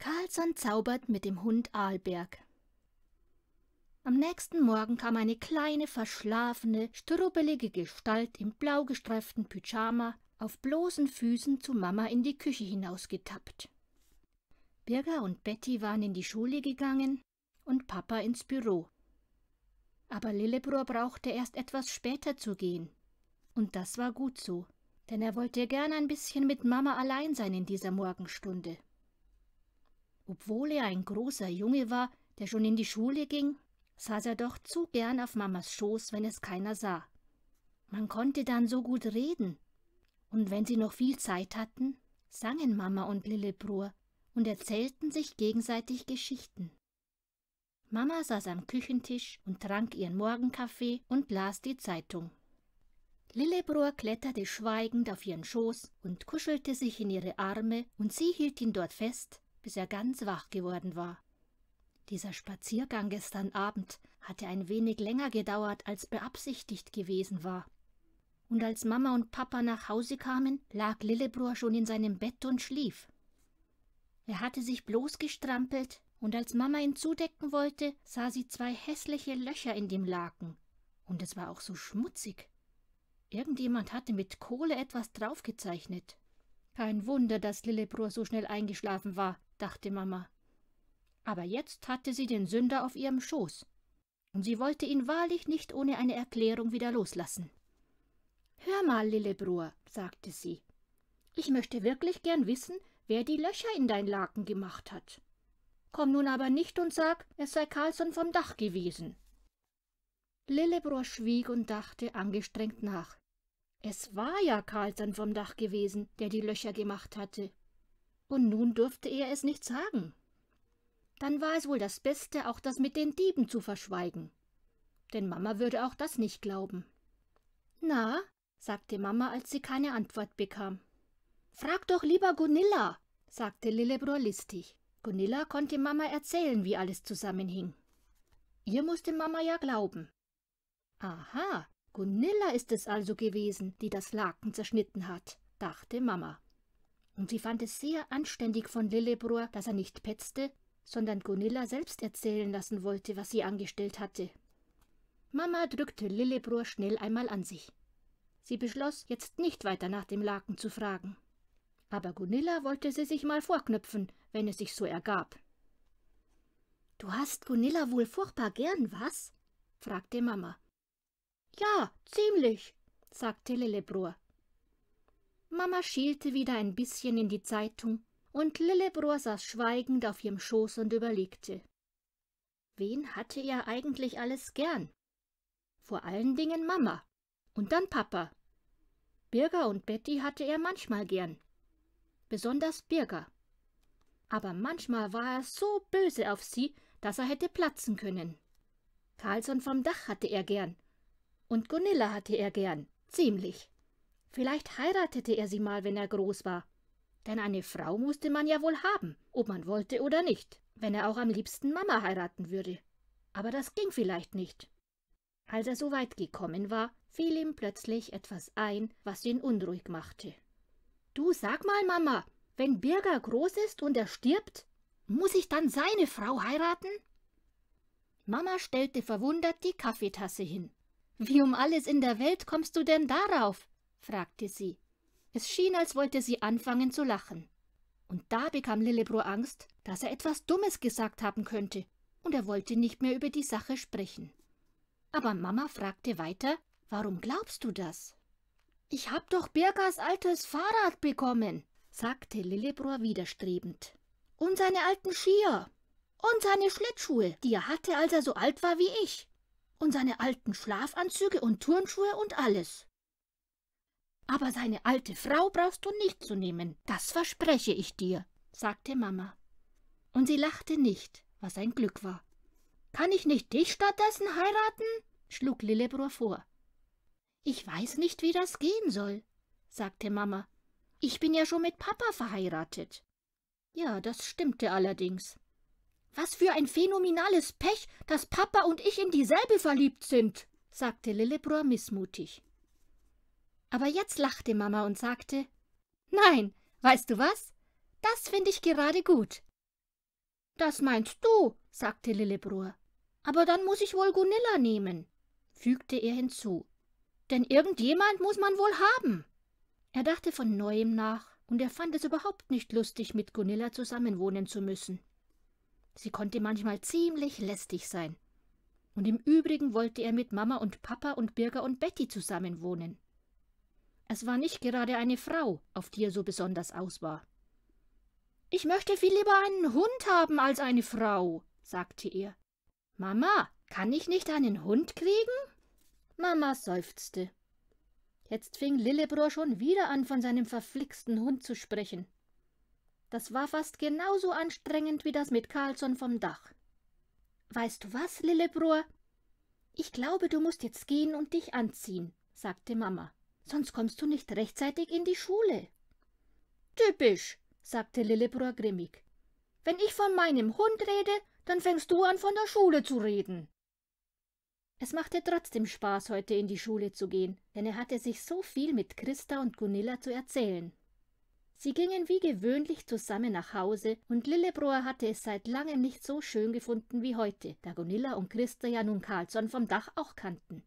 Karlsson zaubert mit dem Hund Arlberg. Am nächsten Morgen kam eine kleine, verschlafene, strubbelige Gestalt im blau gestreiften Pyjama auf bloßen Füßen zu Mama in die Küche hinausgetappt. Birger und Betty waren in die Schule gegangen und Papa ins Büro. Aber Lillebrohr brauchte erst etwas später zu gehen. Und das war gut so, denn er wollte gern ein bisschen mit Mama allein sein in dieser Morgenstunde. Obwohl er ein großer Junge war, der schon in die Schule ging, saß er doch zu gern auf Mamas Schoß, wenn es keiner sah. Man konnte dann so gut reden. Und wenn sie noch viel Zeit hatten, sangen Mama und Lillebror und erzählten sich gegenseitig Geschichten. Mama saß am Küchentisch und trank ihren Morgenkaffee und las die Zeitung. Lillebror kletterte schweigend auf ihren Schoß und kuschelte sich in ihre Arme und sie hielt ihn dort fest bis er ganz wach geworden war. Dieser Spaziergang gestern Abend hatte ein wenig länger gedauert, als beabsichtigt gewesen war. Und als Mama und Papa nach Hause kamen, lag Lillebror schon in seinem Bett und schlief. Er hatte sich bloß gestrampelt, und als Mama ihn zudecken wollte, sah sie zwei hässliche Löcher in dem Laken. Und es war auch so schmutzig. Irgendjemand hatte mit Kohle etwas draufgezeichnet. Kein Wunder, dass Lillebror so schnell eingeschlafen war dachte Mama. Aber jetzt hatte sie den Sünder auf ihrem Schoß, und sie wollte ihn wahrlich nicht ohne eine Erklärung wieder loslassen. Hör mal, Lillebruer, sagte sie, ich möchte wirklich gern wissen, wer die Löcher in dein Laken gemacht hat. Komm nun aber nicht und sag, es sei Carlsson vom Dach gewesen. Lillebrohr schwieg und dachte angestrengt nach. Es war ja Carlsson vom Dach gewesen, der die Löcher gemacht hatte und nun durfte er es nicht sagen. Dann war es wohl das Beste, auch das mit den Dieben zu verschweigen. Denn Mama würde auch das nicht glauben. Na, sagte Mama, als sie keine Antwort bekam. Frag doch lieber Gunilla, sagte Lillebro listig. Gunilla konnte Mama erzählen, wie alles zusammenhing. Ihr musste Mama ja glauben. Aha, Gunilla ist es also gewesen, die das Laken zerschnitten hat, dachte Mama und sie fand es sehr anständig von Lillebrohr, dass er nicht petzte, sondern Gunilla selbst erzählen lassen wollte, was sie angestellt hatte. Mama drückte Lillebrohr schnell einmal an sich. Sie beschloss, jetzt nicht weiter nach dem Laken zu fragen. Aber Gunilla wollte sie sich mal vorknüpfen, wenn es sich so ergab. Du hast Gunilla wohl furchtbar gern, was? fragte Mama. Ja, ziemlich, sagte Lillebrohr. Mama schielte wieder ein bisschen in die Zeitung und Lillebrohr saß schweigend auf ihrem Schoß und überlegte. Wen hatte er eigentlich alles gern? Vor allen Dingen Mama und dann Papa. Birger und Betty hatte er manchmal gern. Besonders Birger. Aber manchmal war er so böse auf sie, dass er hätte platzen können. Karlsson vom Dach hatte er gern. Und Gunilla hatte er gern, ziemlich. Vielleicht heiratete er sie mal, wenn er groß war. Denn eine Frau musste man ja wohl haben, ob man wollte oder nicht, wenn er auch am liebsten Mama heiraten würde. Aber das ging vielleicht nicht. Als er so weit gekommen war, fiel ihm plötzlich etwas ein, was ihn unruhig machte. Du sag mal, Mama, wenn Birger groß ist und er stirbt, muss ich dann seine Frau heiraten? Mama stellte verwundert die Kaffeetasse hin. Wie um alles in der Welt kommst du denn darauf? fragte sie. Es schien, als wollte sie anfangen zu lachen. Und da bekam Lillebro Angst, dass er etwas Dummes gesagt haben könnte, und er wollte nicht mehr über die Sache sprechen. Aber Mama fragte weiter, warum glaubst du das? Ich hab doch Birgas altes Fahrrad bekommen, sagte Lillebro widerstrebend. Und seine alten Skier. Und seine Schlittschuhe, die er hatte, als er so alt war wie ich. Und seine alten Schlafanzüge und Turnschuhe und alles aber seine alte Frau brauchst du nicht zu nehmen, das verspreche ich dir, sagte Mama. Und sie lachte nicht, was ein Glück war. Kann ich nicht dich stattdessen heiraten? schlug Lillebrohr vor. Ich weiß nicht, wie das gehen soll, sagte Mama. Ich bin ja schon mit Papa verheiratet. Ja, das stimmte allerdings. Was für ein phänomenales Pech, dass Papa und ich in dieselbe verliebt sind, sagte Lillebrohr missmutig. Aber jetzt lachte Mama und sagte, Nein, weißt du was? Das finde ich gerade gut. Das meinst du, sagte Lillebror. Aber dann muss ich wohl Gunilla nehmen, fügte er hinzu. Denn irgendjemand muss man wohl haben. Er dachte von neuem nach, und er fand es überhaupt nicht lustig, mit Gunilla zusammenwohnen zu müssen. Sie konnte manchmal ziemlich lästig sein. Und im Übrigen wollte er mit Mama und Papa und Birger und Betty zusammenwohnen. Es war nicht gerade eine Frau, auf die er so besonders aus war. Ich möchte viel lieber einen Hund haben als eine Frau, sagte er. Mama, kann ich nicht einen Hund kriegen? Mama seufzte. Jetzt fing Lillebrohr schon wieder an, von seinem verflixten Hund zu sprechen. Das war fast genauso anstrengend wie das mit Carlsson vom Dach. Weißt du was, Lillebrohr? Ich glaube, du musst jetzt gehen und dich anziehen, sagte Mama sonst kommst du nicht rechtzeitig in die Schule. Typisch, sagte Lillebror grimmig. Wenn ich von meinem Hund rede, dann fängst du an, von der Schule zu reden. Es machte trotzdem Spaß, heute in die Schule zu gehen, denn er hatte sich so viel mit Christa und Gunilla zu erzählen. Sie gingen wie gewöhnlich zusammen nach Hause, und Lillebroer hatte es seit langem nicht so schön gefunden wie heute, da Gunilla und Christa ja nun Carlsson vom Dach auch kannten.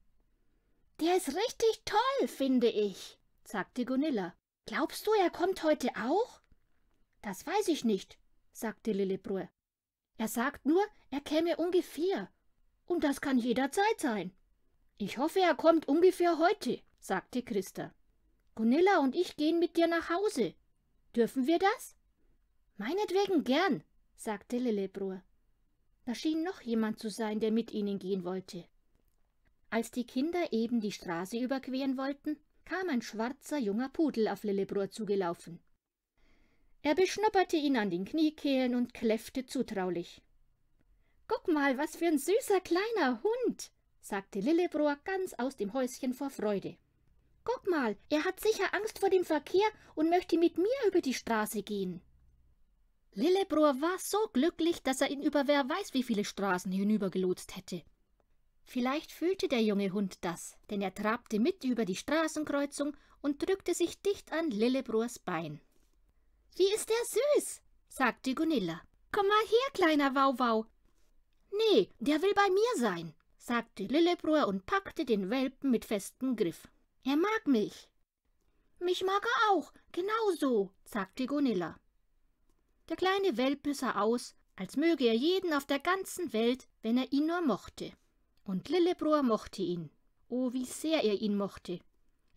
Der ist richtig toll, finde ich, sagte Gunilla. Glaubst du, er kommt heute auch? Das weiß ich nicht, sagte Lillebror. Er sagt nur, er käme ungefähr. Und das kann jederzeit sein. Ich hoffe, er kommt ungefähr heute, sagte Christa. Gunilla und ich gehen mit dir nach Hause. Dürfen wir das? Meinetwegen gern, sagte Lillebror. Da schien noch jemand zu sein, der mit ihnen gehen wollte. Als die Kinder eben die Straße überqueren wollten, kam ein schwarzer junger Pudel auf Lillebrohr zugelaufen. Er beschnupperte ihn an den Kniekehlen und kläffte zutraulich. Guck mal, was für ein süßer kleiner Hund, sagte Lillebrohr ganz aus dem Häuschen vor Freude. Guck mal, er hat sicher Angst vor dem Verkehr und möchte mit mir über die Straße gehen. Lillebrohr war so glücklich, dass er ihn über wer weiß wie viele Straßen hinübergelotst hätte. Vielleicht fühlte der junge Hund das, denn er trabte mit über die Straßenkreuzung und drückte sich dicht an Lillebrors Bein. Wie ist der süß, sagte Gunilla. Komm mal her, kleiner Wauwau. Nee, der will bei mir sein, sagte Lillebror und packte den Welpen mit festem Griff. Er mag mich. Mich mag er auch, genau so, sagte Gunilla. Der kleine Welpe sah aus, als möge er jeden auf der ganzen Welt, wenn er ihn nur mochte. Und Lillebrohr mochte ihn. Oh, wie sehr er ihn mochte.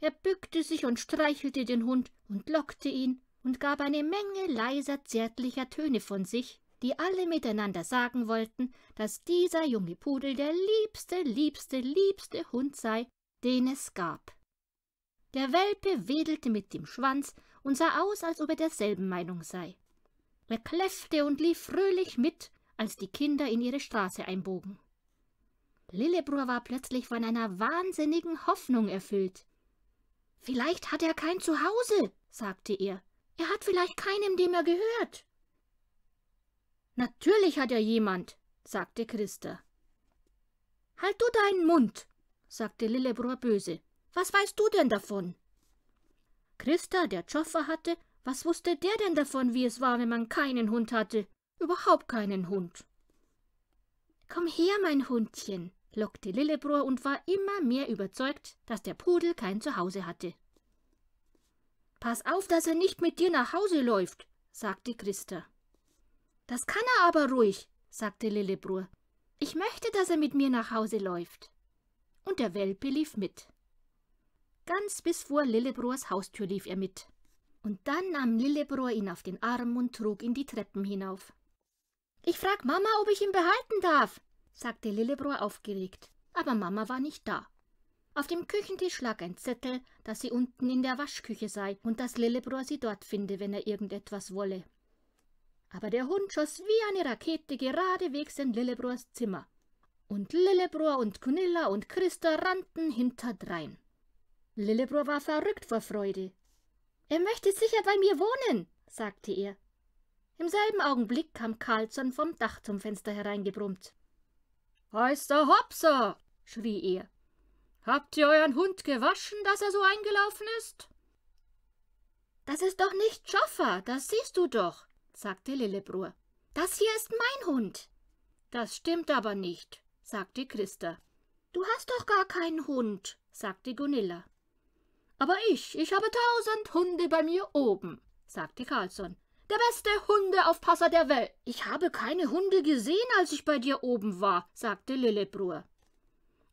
Er bückte sich und streichelte den Hund und lockte ihn und gab eine Menge leiser, zärtlicher Töne von sich, die alle miteinander sagen wollten, dass dieser junge Pudel der liebste, liebste, liebste Hund sei, den es gab. Der Welpe wedelte mit dem Schwanz und sah aus, als ob er derselben Meinung sei. Er kläffte und lief fröhlich mit, als die Kinder in ihre Straße einbogen. Lillebror war plötzlich von einer wahnsinnigen Hoffnung erfüllt. Vielleicht hat er kein Zuhause, sagte er. Er hat vielleicht keinem, dem er gehört. Natürlich hat er jemand, sagte Christa. Halt du deinen Mund, sagte Lillebror böse. Was weißt du denn davon? Christa, der Joffer hatte, was wusste der denn davon, wie es war, wenn man keinen Hund hatte? Überhaupt keinen Hund. Komm her, mein Hundchen, lockte Lillebrohr und war immer mehr überzeugt, dass der Pudel kein Zuhause hatte. Pass auf, dass er nicht mit dir nach Hause läuft, sagte Christa. Das kann er aber ruhig, sagte Lillebrohr. Ich möchte, dass er mit mir nach Hause läuft. Und der Welpe lief mit. Ganz bis vor Lillebrohrs Haustür lief er mit. Und dann nahm Lillebrohr ihn auf den Arm und trug ihn die Treppen hinauf. Ich frag Mama, ob ich ihn behalten darf, sagte Lillebrohr aufgeregt, aber Mama war nicht da. Auf dem Küchentisch lag ein Zettel, dass sie unten in der Waschküche sei und dass Lillebrohr sie dort finde, wenn er irgendetwas wolle. Aber der Hund schoss wie eine Rakete geradewegs in Lillebrohrs Zimmer. Und Lillebrohr und Cunilla und Christa rannten hinterdrein. Lillebrohr war verrückt vor Freude. Er möchte sicher bei mir wohnen, sagte er. Im selben Augenblick kam Karlsson vom Dach zum Fenster hereingebrummt. Meister Hopser, schrie er, habt ihr euren Hund gewaschen, dass er so eingelaufen ist? Das ist doch nicht Schoffer, das siehst du doch, sagte Lillebror. Das hier ist mein Hund. Das stimmt aber nicht, sagte Christa. Du hast doch gar keinen Hund, sagte Gunilla. Aber ich, ich habe tausend Hunde bei mir oben, sagte Carlsson. Der beste Hundeaufpasser der Welt. Ich habe keine Hunde gesehen, als ich bei dir oben war, sagte Lillebror.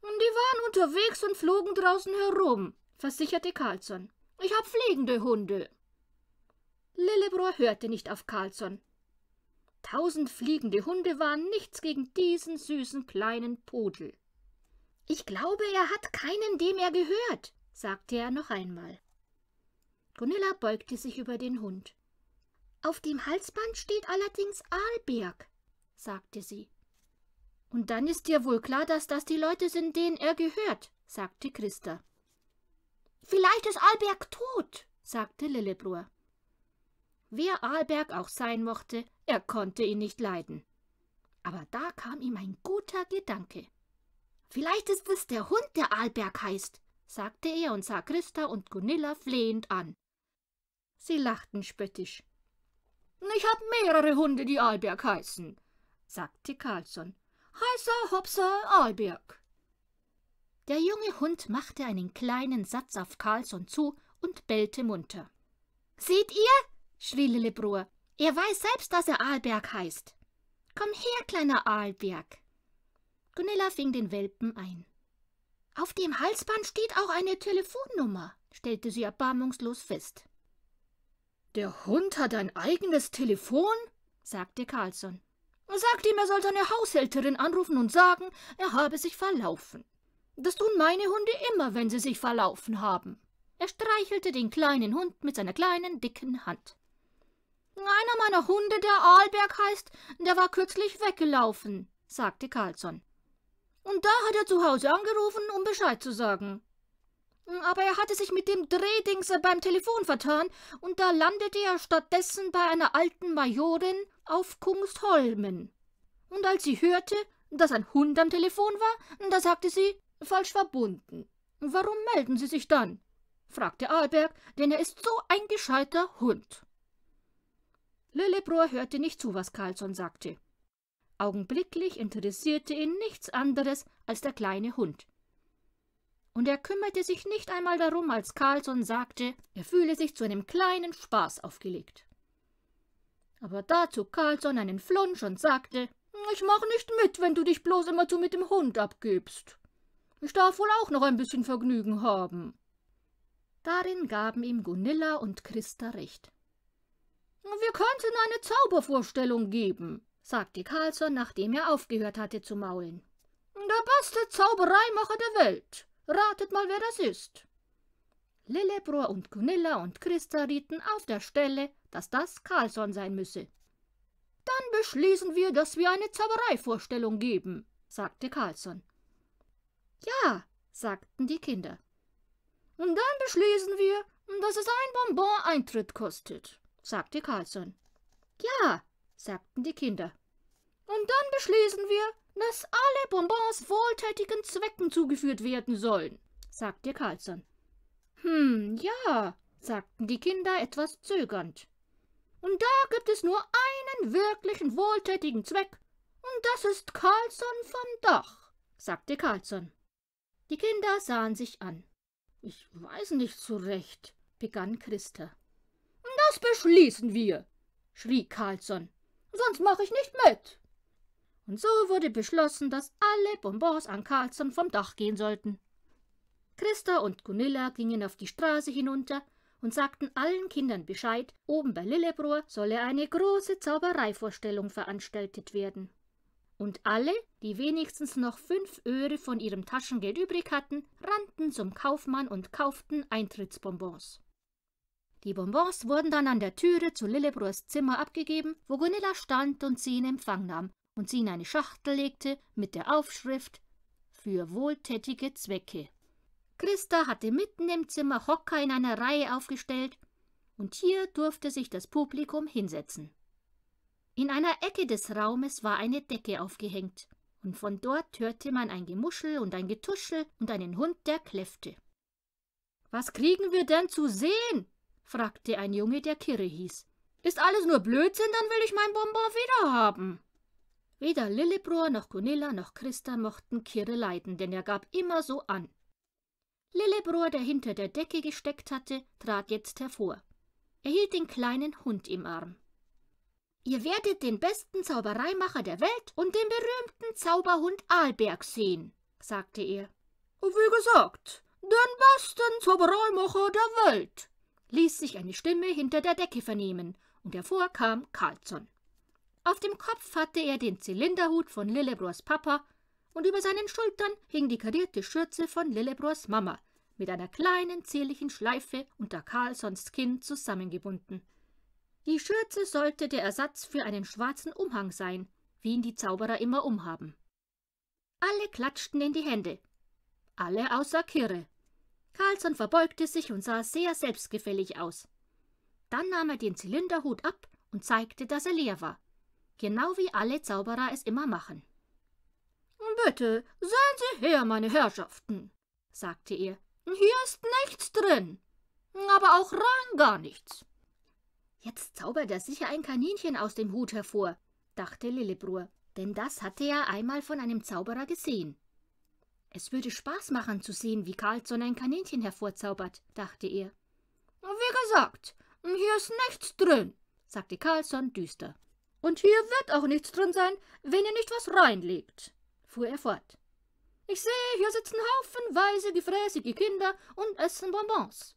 Und die waren unterwegs und flogen draußen herum, versicherte Carlsson. Ich habe fliegende Hunde. Lillebror hörte nicht auf Carlsson. Tausend fliegende Hunde waren nichts gegen diesen süßen kleinen Pudel. Ich glaube, er hat keinen, dem er gehört, sagte er noch einmal. Gunilla beugte sich über den Hund. Auf dem Halsband steht allerdings Arlberg, sagte sie. Und dann ist dir wohl klar, dass das die Leute sind, denen er gehört, sagte Christa. Vielleicht ist Arlberg tot, sagte Lillebrohr. Wer Arlberg auch sein mochte, er konnte ihn nicht leiden. Aber da kam ihm ein guter Gedanke. Vielleicht ist es der Hund, der Arlberg heißt, sagte er und sah Christa und Gunilla flehend an. Sie lachten spöttisch. Ich habe mehrere Hunde, die Alberg heißen, sagte Carlsson. Heißer Hopser Alberg. Der junge Hund machte einen kleinen Satz auf Carlsson zu und bellte munter. Seht ihr? schrie Lillebror. Er weiß selbst, dass er Alberg heißt. Komm her, kleiner Alberg. Gunilla fing den Welpen ein. Auf dem Halsband steht auch eine Telefonnummer, stellte sie erbarmungslos fest. Der Hund hat ein eigenes Telefon? sagte Carlsson. Sagt ihm, er soll seine Haushälterin anrufen und sagen, er habe sich verlaufen. Das tun meine Hunde immer, wenn sie sich verlaufen haben. Er streichelte den kleinen Hund mit seiner kleinen, dicken Hand. Einer meiner Hunde, der Arlberg heißt, der war kürzlich weggelaufen, sagte Carlsson. Und da hat er zu Hause angerufen, um Bescheid zu sagen. Hm, aber er hatte sich mit dem Drehdings beim Telefon vertan, und da landete er stattdessen bei einer alten Majorin auf Kungsholmen. Und als sie hörte, dass ein Hund am Telefon war, da sagte sie, falsch verbunden. Warum melden Sie sich dann? fragte Alberg, denn er ist so ein gescheiter Hund. Lillebrohr hörte nicht zu, was Carlsson sagte. Augenblicklich interessierte ihn nichts anderes als der kleine Hund und er kümmerte sich nicht einmal darum, als Carlsson sagte, er fühle sich zu einem kleinen Spaß aufgelegt. Aber dazu Carlsson einen Flunsch und sagte, ich mach nicht mit, wenn du dich bloß immer zu mit dem Hund abgibst. Ich darf wohl auch noch ein bisschen Vergnügen haben. Darin gaben ihm Gunilla und Christa recht. Wir könnten eine Zaubervorstellung geben, sagte Carlsson, nachdem er aufgehört hatte zu maulen. Der beste Zaubereimacher der Welt. Ratet mal, wer das ist. Lillebrohr und Gunilla und Christa rieten auf der Stelle, dass das Carlsson sein müsse. Dann beschließen wir, dass wir eine Zaubereivorstellung geben, sagte Carlsson. Ja, sagten die Kinder. Und dann beschließen wir, dass es ein Bonbon Eintritt kostet, sagte Carlsson. Ja, sagten die Kinder. Und dann beschließen wir, dass alle Bonbons wohltätigen Zwecken zugeführt werden sollen, sagte Carlson. Hm, ja, sagten die Kinder etwas zögernd. Und da gibt es nur einen wirklichen wohltätigen Zweck, und das ist Carlson vom Dach, sagte Carlson. Die Kinder sahen sich an. Ich weiß nicht so recht, begann Christa. Das beschließen wir, schrie Carlson, sonst mache ich nicht mit. Und so wurde beschlossen, dass alle Bonbons an Carlsson vom Dach gehen sollten. Christa und Gunilla gingen auf die Straße hinunter und sagten allen Kindern Bescheid, oben bei Lillebrohr solle eine große Zaubereivorstellung veranstaltet werden. Und alle, die wenigstens noch fünf Öre von ihrem Taschengeld übrig hatten, rannten zum Kaufmann und kauften Eintrittsbonbons. Die Bonbons wurden dann an der Türe zu Lillebrohrs Zimmer abgegeben, wo Gunilla stand und sie in Empfang nahm und sie in eine Schachtel legte mit der Aufschrift Für wohltätige Zwecke. Christa hatte mitten im Zimmer Hocker in einer Reihe aufgestellt, und hier durfte sich das Publikum hinsetzen. In einer Ecke des Raumes war eine Decke aufgehängt, und von dort hörte man ein Gemuschel und ein Getuschel und einen Hund, der kläffte. Was kriegen wir denn zu sehen? fragte ein Junge, der Kirre hieß. Ist alles nur Blödsinn, dann will ich mein Bonbon wiederhaben. Weder Lillebrohr noch Gunilla noch Christa mochten Kirre leiden, denn er gab immer so an. Lillebrohr, der hinter der Decke gesteckt hatte, trat jetzt hervor. Er hielt den kleinen Hund im Arm. Ihr werdet den besten Zaubereimacher der Welt und den berühmten Zauberhund Alberg sehen, sagte er. Wie gesagt, den besten Zaubereimacher der Welt, ließ sich eine Stimme hinter der Decke vernehmen, und hervor kam Carlsson. Auf dem Kopf hatte er den Zylinderhut von Lillebrors Papa und über seinen Schultern hing die karierte Schürze von Lillebrors Mama mit einer kleinen zierlichen Schleife unter Carlsons Kinn zusammengebunden. Die Schürze sollte der Ersatz für einen schwarzen Umhang sein, wie ihn die Zauberer immer umhaben. Alle klatschten in die Hände. Alle außer Kirre. Carlson verbeugte sich und sah sehr selbstgefällig aus. Dann nahm er den Zylinderhut ab und zeigte, dass er leer war genau wie alle Zauberer es immer machen. Bitte, sehen Sie her, meine Herrschaften, sagte er. Hier ist nichts drin, aber auch rein gar nichts. Jetzt zaubert er sicher ein Kaninchen aus dem Hut hervor, dachte Lillebror, denn das hatte er einmal von einem Zauberer gesehen. Es würde Spaß machen zu sehen, wie Karlsson ein Kaninchen hervorzaubert, dachte er. Wie gesagt, hier ist nichts drin, sagte Karlsson düster. Und hier wird auch nichts drin sein, wenn ihr nicht was reinlegt, fuhr er fort. Ich sehe, hier sitzen haufenweise gefräßige Kinder und essen Bonbons.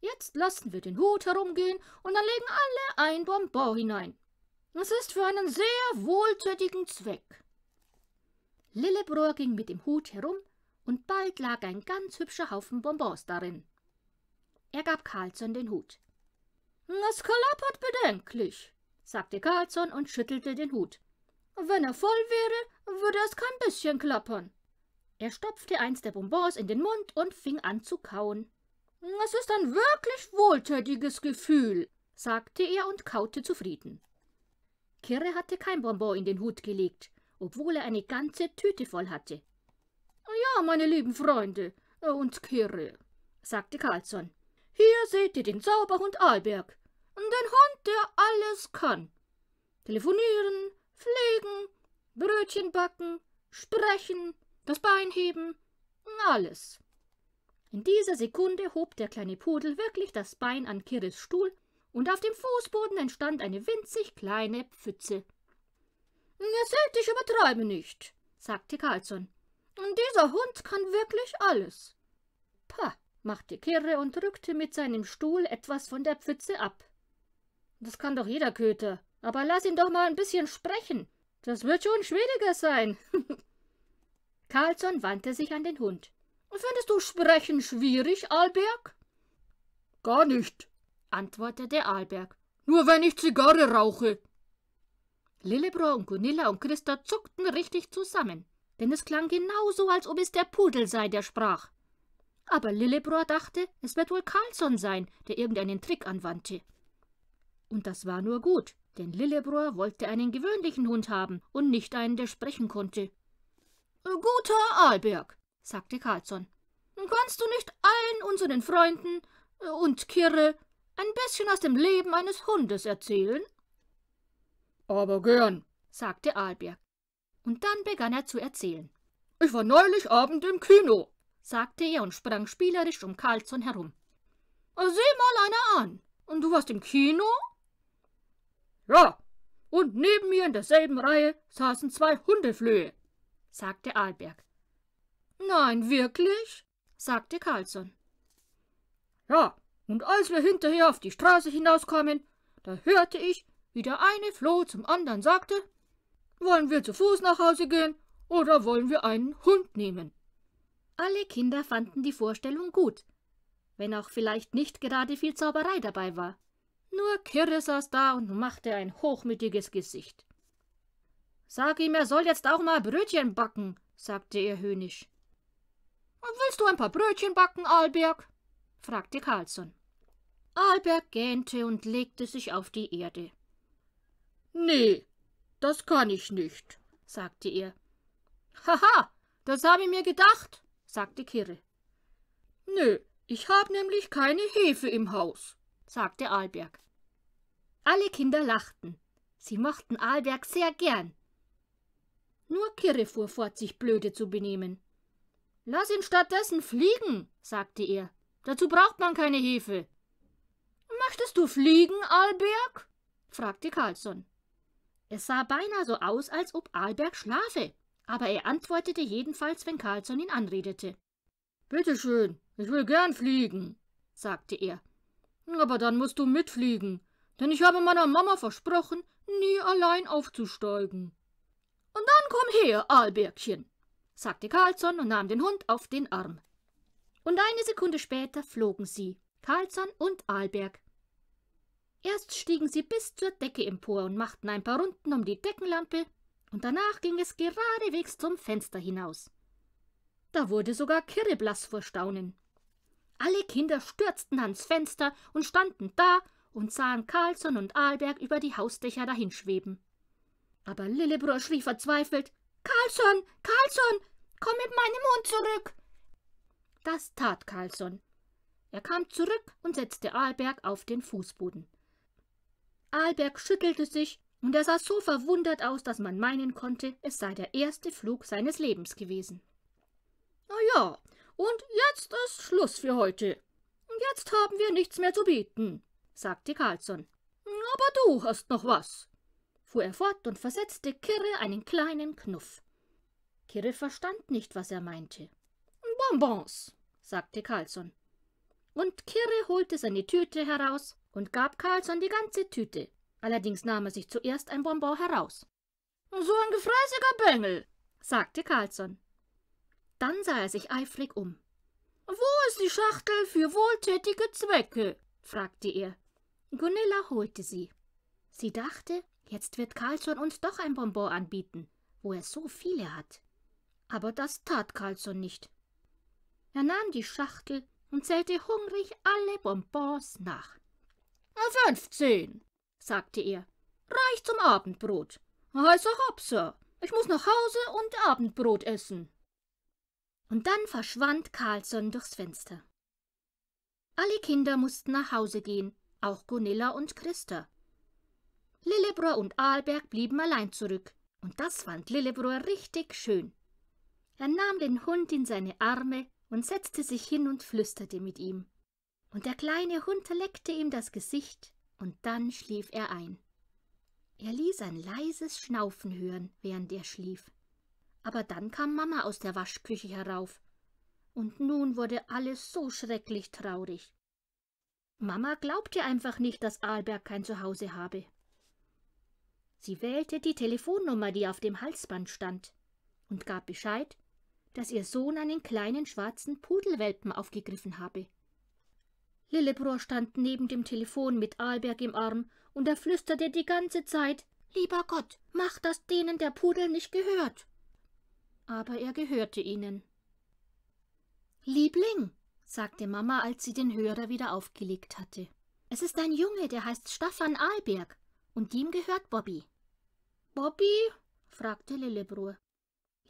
Jetzt lassen wir den Hut herumgehen und dann legen alle ein Bonbon hinein. Es ist für einen sehr wohltätigen Zweck. Lillebrohr ging mit dem Hut herum und bald lag ein ganz hübscher Haufen Bonbons darin. Er gab Karlsson den Hut. Es klappert bedenklich, sagte Carlsson und schüttelte den Hut. Wenn er voll wäre, würde es kein bisschen klappern. Er stopfte eins der Bonbons in den Mund und fing an zu kauen. Es ist ein wirklich wohltätiges Gefühl, sagte er und kaute zufrieden. Kirre hatte kein Bonbon in den Hut gelegt, obwohl er eine ganze Tüte voll hatte. Ja, meine lieben Freunde und Kirre, sagte Carlsson, hier seht ihr den Zauberhund Alberg. Und ein Hund, der alles kann. Telefonieren, pflegen, Brötchen backen, sprechen, das Bein heben, alles. In dieser Sekunde hob der kleine Pudel wirklich das Bein an Kirres Stuhl und auf dem Fußboden entstand eine winzig kleine Pfütze. Jetzt seht, ich übertreibe nicht, sagte Carlsson. Und dieser Hund kann wirklich alles. Pah, machte Kirre und rückte mit seinem Stuhl etwas von der Pfütze ab. Das kann doch jeder Köter. Aber lass ihn doch mal ein bisschen sprechen. Das wird schon schwieriger sein. Carlsson wandte sich an den Hund. Findest du Sprechen schwierig, Alberg? Gar nicht, antwortete Alberg. Nur wenn ich Zigarre rauche. Lillebro und Gunilla und Christa zuckten richtig zusammen, denn es klang genauso, als ob es der Pudel sei, der sprach. Aber Lillebro dachte, es wird wohl Carlsson sein, der irgendeinen Trick anwandte. Und das war nur gut, denn Lillebrohr wollte einen gewöhnlichen Hund haben und nicht einen, der sprechen konnte. Äh, guter Alberg, sagte Carlsson, kannst du nicht allen unseren Freunden äh, und Kirre ein bisschen aus dem Leben eines Hundes erzählen? Aber gern, sagte Alberg. Und dann begann er zu erzählen. Ich war neulich Abend im Kino, sagte er und sprang spielerisch um Carlsson herum. Äh, Sieh mal einer an. Und du warst im Kino? Ja, und neben mir in derselben Reihe saßen zwei Hundeflöhe, sagte Alberg. Nein, wirklich? sagte Carlsson. Ja, und als wir hinterher auf die Straße hinauskamen, da hörte ich, wie der eine Floh zum anderen sagte, wollen wir zu Fuß nach Hause gehen oder wollen wir einen Hund nehmen? Alle Kinder fanden die Vorstellung gut, wenn auch vielleicht nicht gerade viel Zauberei dabei war. Nur Kirre saß da und machte ein hochmütiges Gesicht. Sag ihm, er soll jetzt auch mal Brötchen backen, sagte er höhnisch. Und willst du ein paar Brötchen backen, Alberg? fragte Carlsson. Alberg gähnte und legte sich auf die Erde. Nee, das kann ich nicht, sagte er. Haha, das habe ich mir gedacht, sagte Kirre. Nö, ich habe nämlich keine Hefe im Haus sagte Alberg. Alle Kinder lachten. Sie mochten Alberg sehr gern. Nur Kirre fuhr fort, sich blöde zu benehmen. Lass ihn stattdessen fliegen, sagte er. Dazu braucht man keine Hefe. Möchtest du fliegen, Alberg? fragte Carlsson. Es sah beinahe so aus, als ob Alberg schlafe, aber er antwortete jedenfalls, wenn Carlsson ihn anredete. Bitte schön, ich will gern fliegen, sagte er. Aber dann musst du mitfliegen, denn ich habe meiner Mama versprochen, nie allein aufzusteigen. Und dann komm her, Albergchen, sagte Carlsson und nahm den Hund auf den Arm. Und eine Sekunde später flogen sie, Carlsson und Alberg. Erst stiegen sie bis zur Decke empor und machten ein paar Runden um die Deckenlampe, und danach ging es geradewegs zum Fenster hinaus. Da wurde sogar Kirre vor Staunen. Alle Kinder stürzten ans Fenster und standen da und sahen Carlsson und Ahlberg über die Hausdächer dahinschweben. Aber Lillebror schrie verzweifelt: Carlsson, Carlsson, komm mit meinem Mund zurück! Das tat Carlsson. Er kam zurück und setzte Ahlberg auf den Fußboden. Ahlberg schüttelte sich und er sah so verwundert aus, dass man meinen konnte, es sei der erste Flug seines Lebens gewesen. Na ja, und jetzt ist Schluss für heute. Jetzt haben wir nichts mehr zu bieten, sagte Carlsson. Aber du hast noch was, fuhr er fort und versetzte Kirre einen kleinen Knuff. Kirre verstand nicht, was er meinte. Bonbons, sagte Carlsson. Und Kirre holte seine Tüte heraus und gab Carlsson die ganze Tüte. Allerdings nahm er sich zuerst ein Bonbon heraus. So ein gefräßiger Bengel, sagte Carlsson. Dann sah er sich eifrig um. Wo ist die Schachtel für wohltätige Zwecke? fragte er. Gunilla holte sie. Sie dachte, jetzt wird Carlsson uns doch ein Bonbon anbieten, wo er so viele hat. Aber das tat Carlsson nicht. Er nahm die Schachtel und zählte hungrig alle Bonbons nach. Fünfzehn, sagte er. »reicht zum Abendbrot. Also hopp, Sir. Ich muss nach Hause und Abendbrot essen. Und dann verschwand Carlsson durchs Fenster. Alle Kinder mussten nach Hause gehen, auch Gunilla und Christa. Lillebror und Arlberg blieben allein zurück, und das fand Lillebror richtig schön. Er nahm den Hund in seine Arme und setzte sich hin und flüsterte mit ihm. Und der kleine Hund leckte ihm das Gesicht, und dann schlief er ein. Er ließ ein leises Schnaufen hören, während er schlief aber dann kam Mama aus der Waschküche herauf. Und nun wurde alles so schrecklich traurig. Mama glaubte einfach nicht, dass Arlberg kein Zuhause habe. Sie wählte die Telefonnummer, die auf dem Halsband stand, und gab Bescheid, dass ihr Sohn einen kleinen schwarzen Pudelwelpen aufgegriffen habe. Lillebrohr stand neben dem Telefon mit Arlberg im Arm und er flüsterte die ganze Zeit, »Lieber Gott, mach, dass denen der Pudel nicht gehört!« aber er gehörte ihnen. Liebling, sagte Mama, als sie den Hörer wieder aufgelegt hatte. Es ist ein Junge, der heißt Staffan Alberg, und ihm gehört Bobby. Bobby? fragte Lillebrohr.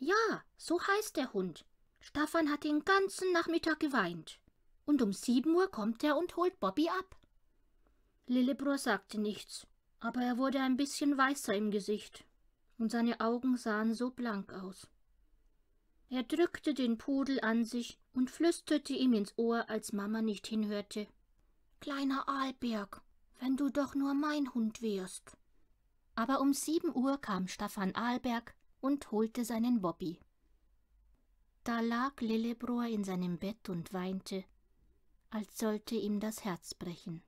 Ja, so heißt der Hund. Staffan hat den ganzen Nachmittag geweint. Und um sieben Uhr kommt er und holt Bobby ab. Lillebrohr sagte nichts, aber er wurde ein bisschen weißer im Gesicht, und seine Augen sahen so blank aus. Er drückte den Pudel an sich und flüsterte ihm ins Ohr, als Mama nicht hinhörte. Kleiner Alberg, wenn du doch nur mein Hund wärst. Aber um sieben Uhr kam Stefan Alberg und holte seinen Bobby. Da lag Lillebrohr in seinem Bett und weinte, als sollte ihm das Herz brechen.